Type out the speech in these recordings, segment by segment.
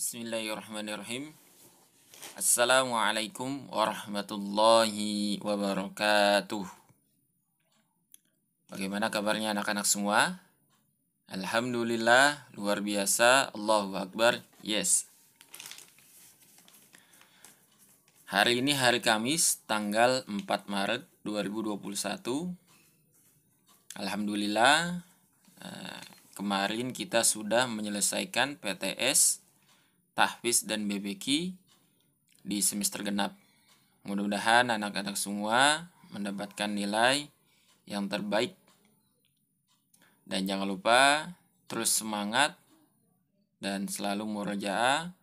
Bismillahirrahmanirrahim. Assalamualaikum warahmatullahi wabarakatuh. Bagaimana kabarnya anak-anak semua? Alhamdulillah, luar biasa. Allahu Akbar. Yes. Hari ini hari Kamis, tanggal 4 Maret 2021. Alhamdulillah, eh, kemarin kita sudah menyelesaikan PTS tahfiz dan BBQ di semester genap. Mudah-mudahan anak-anak semua mendapatkan nilai yang terbaik. Dan jangan lupa terus semangat dan selalu murojaah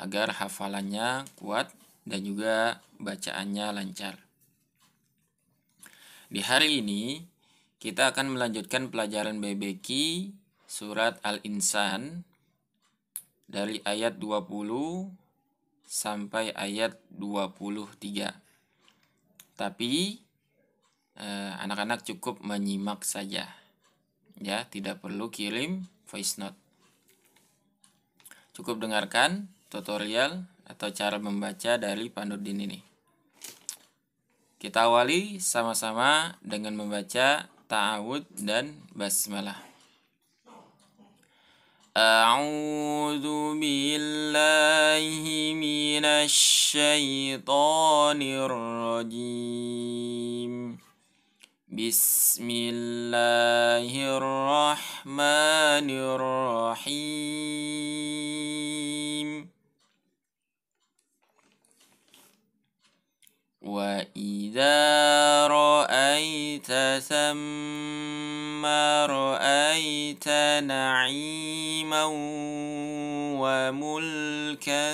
agar hafalannya kuat dan juga bacaannya lancar. Di hari ini kita akan melanjutkan pelajaran BBQ surat Al-Insan dari ayat 20 sampai ayat 23. Tapi eh, anak-anak eh, cukup menyimak saja. Ya, tidak perlu kirim voice note. Cukup dengarkan tutorial atau cara membaca dari Panudin ini. Kita awali sama-sama dengan membaca ta'awud dan basmalah. أعوذ بالله من الشيطان الرجيم بسم الله الرحمن الرحيم وإذا رأيت ثم رأيت أتيت نعيما وملكا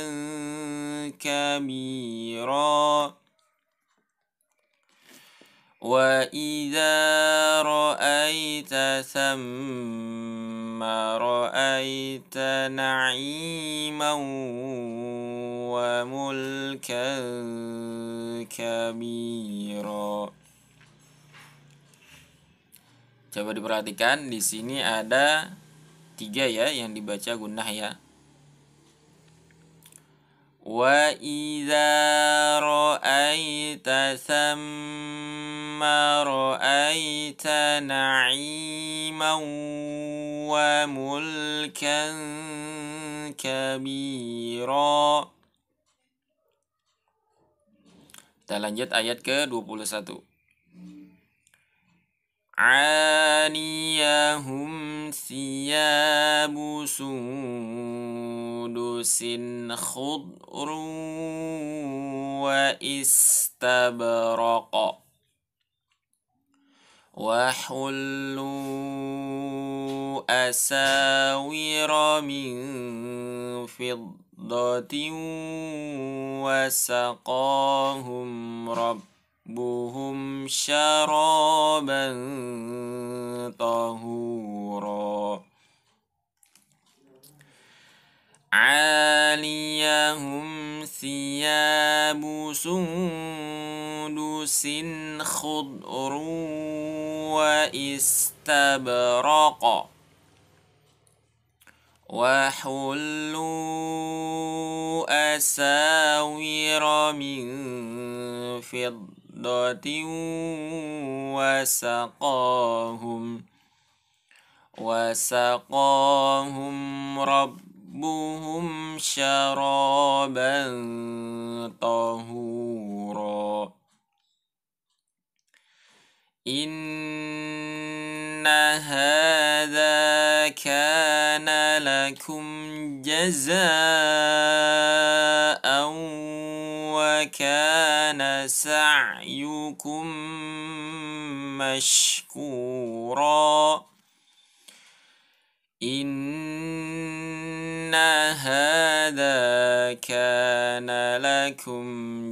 كبيرا وإذا رأيت ثم رأيت نعيما وملكا كبيرا Coba diperhatikan di sini ada tiga ya yang dibaca gunah ya. Wa idza ra'aita thamma ra'aita na'iman wa mulkan kabira. Kita lanjut ayat ke-21. عانيهم ثياب سندس خضر واستبرق وحلوا أساور من فضة وسقاهم رب يحسبهم شرابا طهورا عاليهم ثياب سندس خضر واستبرق وحلوا أساور من فضة فضة وسقاهم وسقاهم ربهم شرابا طهورا إن هذا كان لكم جزاء كان سعيكم مشكورا إن هذا كان لكم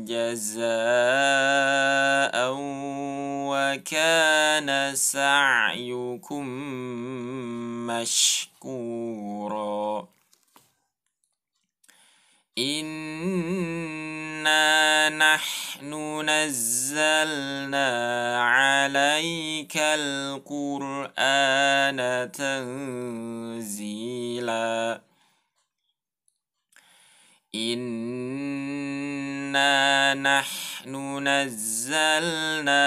جزاء وكان سعيكم مشكورا نزلنا عليك القرآن تنزيلا إنا نحن نزلنا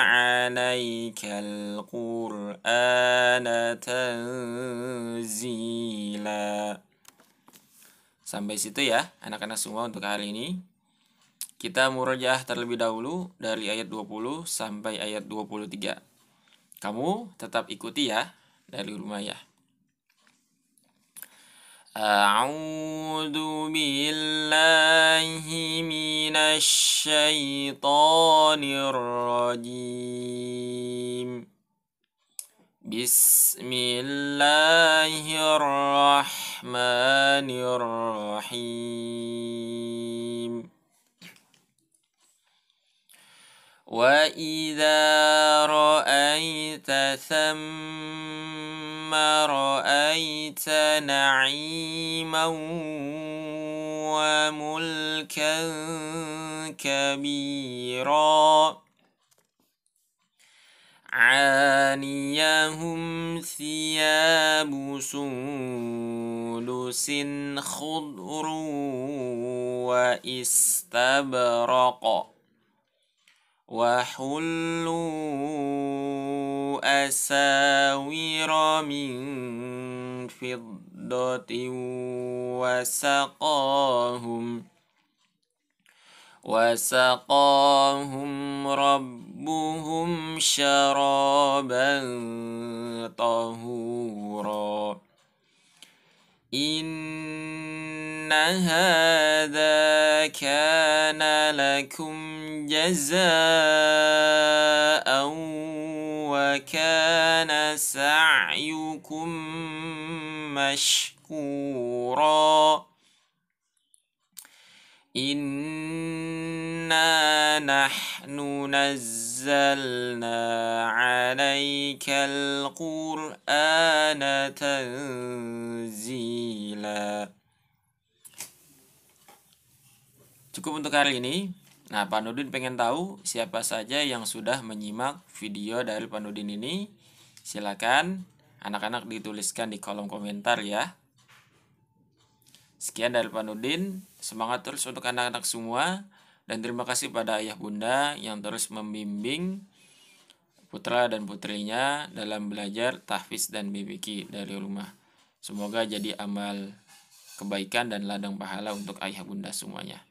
عليك القرآن تنزيلا Sampai situ ya anak-anak semua untuk hari ini. Kita murajaah terlebih dahulu dari ayat 20 sampai ayat 23. Kamu tetap ikuti ya dari rumah ya. A'udzu billahi minasy syaithanir rajim. Bismillahirrahmanirrahim. وإذا رأيت ثم رأيت نعيما وملكا كبيرا عانيهم ثياب سندس خضر واستبرق وحلوا أساور من فضة وسقاهم وسقاهم ربهم شرابا طهورا إن هذا كان لكم جزاء وكان سعيكم مشكورا إنا نحن نزلنا عليك القرآن تنزيلا Cukup untuk hari ini. Nah, Pak Nudin pengen tahu siapa saja yang sudah menyimak video dari Pak Nudin ini. Silakan anak-anak dituliskan di kolom komentar ya. Sekian dari Pak Nudin. Semangat terus untuk anak-anak semua. Dan terima kasih pada ayah bunda yang terus membimbing putra dan putrinya dalam belajar tahfiz dan bibiki dari rumah. Semoga jadi amal kebaikan dan ladang pahala untuk ayah bunda semuanya.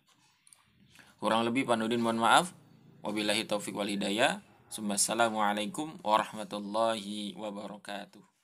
Kurang lebih Panudin mohon maaf. Wabillahi taufik wal hidayah. Assalamualaikum warahmatullahi wabarakatuh.